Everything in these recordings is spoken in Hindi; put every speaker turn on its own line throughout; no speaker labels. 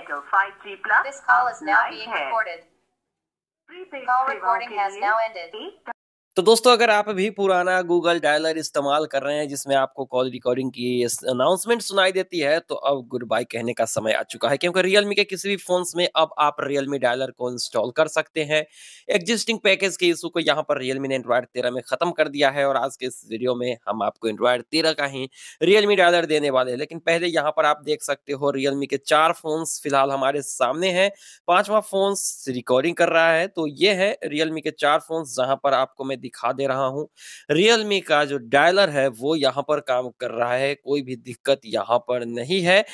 Edo 5G Plus. This call is now being recorded. Call recording has now ended. तो दोस्तों अगर आप भी पुराना गूगल डायलर इस्तेमाल कर रहे हैं जिसमें आपको कॉल रिकॉर्डिंग की अनाउंसमेंट सुनाई देती है तो अब गुड बाय कहने का समय आ चुका है क्योंकि रियलमी के किसी भी फोन्स में अब आप रियलमी डायलर को इंस्टॉल कर सकते हैं एग्जिस्टिंग पैकेज के इशू को यहाँ पर रियलमी ने एंड्रॉयड तेरह में खत्म कर दिया है और आज के इस वीडियो में हम आपको एंड्रॉयड तेरह का ही रियलमी डायलर देने वाले हैं लेकिन पहले यहाँ पर आप देख सकते हो रियलमी के चार फोन फिलहाल हमारे सामने हैं पांचवा फोन रिकॉर्डिंग कर रहा है तो ये है रियलमी के चार फोन जहाँ पर आपको मैं दिखा दे रहा हूँ रियलमी का जो डायलर है वो यहाँ पर काम कर रहा है कोई भी दिक्कत यहाँ पर नहीं है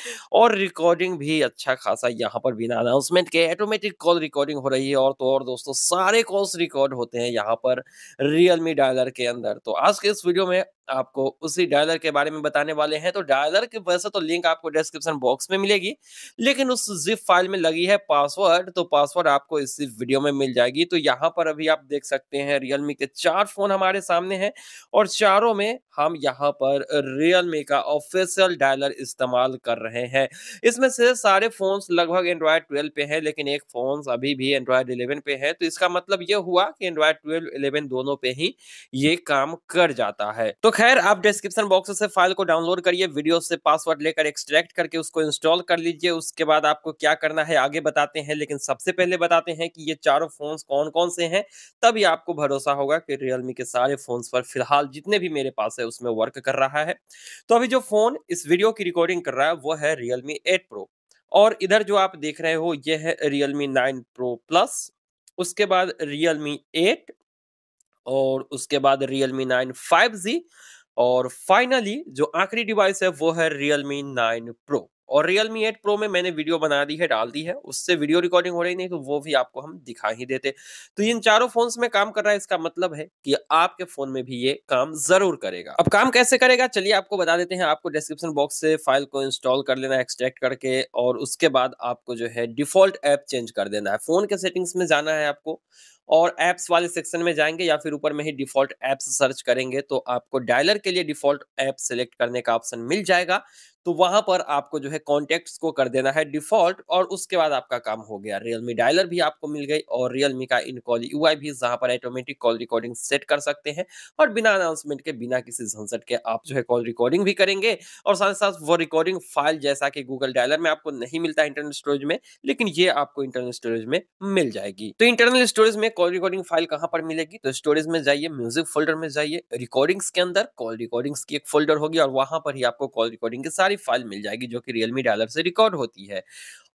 और रिकॉर्डिंग भी अच्छा खासा यहाँ पर बिना अनाउंसमेंट के ऑटोमेटिक कॉल रिकॉर्डिंग हो रही है और तो और दोस्तों सारे कॉल्स रिकॉर्ड होते हैं यहाँ पर रियलमी डायलर के अंदर तो आज के इस वीडियो में आपको उसी डायलर के बारे में बताने वाले हैं तो डायलर की वैसे तो लिंक आपको डिस्क्रिप्शन बॉक्स में मिलेगी लेकिन उस जिप फाइल में लगी है पासवर्ड तो पासवर्ड आपको इस वीडियो में मिल जाएगी तो यहाँ पर अभी आप देख सकते हैं रियलमी के चार फोन हमारे सामने हैं और चारों में हम यहाँ पर रियलमी का ऑफिशियल डायलर इस्तेमाल कर रहे हैं इसमें से सारे फोन लगभग एंड्रॉयड ट्वेल्व पे है लेकिन एक फोन अभी भी एंड्रॉयड इलेवन पे है तो इसका मतलब ये हुआ कि एंड्रॉयड ट्वेल्व इलेवन दोनों पे ही ये काम कर जाता है तो खैर आप डिस्क्रिप्शन बॉक्स से फाइल को डाउनलोड करिए वीडियो से पासवर्ड लेकर एक्सट्रैक्ट करके उसको इंस्टॉल कर लीजिए उसके बाद आपको क्या करना है आगे बताते हैं लेकिन सबसे पहले बताते हैं कि ये चारों फोन्स कौन कौन से हैं तभी आपको भरोसा होगा कि रियलमी के सारे फोन्स पर फिलहाल जितने भी मेरे पास है उसमें वर्क कर रहा है तो अभी जो फोन इस वीडियो की रिकॉर्डिंग कर रहा है वो है रियलमी एट प्रो और इधर जो आप देख रहे हो ये है रियलमी नाइन प्रो प्लस उसके बाद रियलमी एट और उसके बाद Realme nine five G और फाइनली जो आखिरी डिवाइस है वो है रियल मी नाइन प्रो और रियल मी एट प्रो में मैंने वीडियो बना दी है डाल दी है उससे वीडियो रिकॉर्डिंग हो रही नहीं तो वो भी आपको हम दिखा ही देते तो इन चारों फोन्स में काम कर रहा है इसका मतलब है कि आपके फोन में भी ये काम जरूर करेगा अब काम कैसे करेगा चलिए आपको बता देते हैं आपको डिस्क्रिप्शन बॉक्स से फाइल को इंस्टॉल कर लेना एक्सट्रैक्ट करके और उसके बाद आपको जो है डिफॉल्ट ऐप चेंज कर देना है फोन के सेटिंग्स में जाना है आपको और ऐप्स वाले सेक्शन में जाएंगे या फिर ऊपर में ही डिफॉल्ट ऐप्स सर्च करेंगे तो आपको डायलर के लिए डिफॉल्ट ऐप सेलेक्ट करने का ऑप्शन मिल जाएगा तो वहां पर आपको जो है कॉन्टेक्ट को कर देना है डिफॉल्ट और उसके बाद आपका काम हो गया रियलमी डायलर भी आपको मिल गई और रियलमी का इन कॉल यू भी जहां पर ऑटोमेटिक कॉल रिकॉर्डिंग सेट कर सकते हैं और बिना अनाउंसमेंट के बिना किसी झंझट के आप जो है कॉल रिकॉर्डिंग भी करेंगे और साथ साथ वो रिकॉर्डिंग फाइल जैसा कि गूगल डायलर में आपको नहीं मिलता इंटरनल स्टोरेज में लेकिन ये आपको इंटरनल स्टोरेज में मिल जाएगी तो इंटरनल स्टोरेज में कॉल रिकॉर्डिंग फाइल कहाँ पर मिलेगी तो स्टोरेज में जाइए म्यूजिक फोल्डर में जाइए रिकॉर्डिंग्स के अंदर कॉल रिकॉर्डिंग्स की एक फोल्डर होगी और वहां पर ही आपको कॉल रिकॉर्डिंग के साथ सारी फाइल मिल जाएगी जो कि रियलमी डायलर से रिकॉर्ड होती है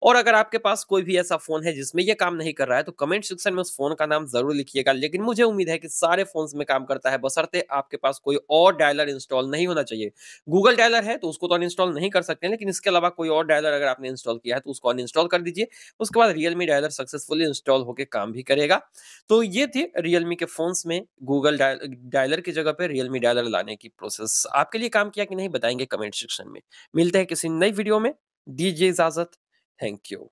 और अगर आपके पास कोई भी ऐसा फोन है जिसमें यह काम नहीं कर रहा है तो कमेंट सेक्शन में उस फोन का नाम जरूर लिखिएगा लेकिन मुझे उम्मीद है कि सारे फोन में काम करता है बसरते आपके पास कोई और डायलर इंस्टॉल नहीं होना चाहिए गूगल डायलर है तो उसको तो अनइंस्टॉल नहीं कर सकते लेकिन इसके अलावा कोई और डायलर अगर आपने इंस्टॉल किया है तो उसको अनइंस्टॉल कर दीजिए उसके बाद रियलमी डायलर सक्सेसफुली इंस्टॉल होकर काम भी करेगा तो ये थे रियलमी के फोन में गूगल डायलर की जगह पर रियलमी डायलर लाने की प्रोसेस आपके लिए काम किया कि नहीं बताएंगे कमेंट सेक्शन में मिलते हैं किसी नई वीडियो में दीजिए इजाजत Thank you.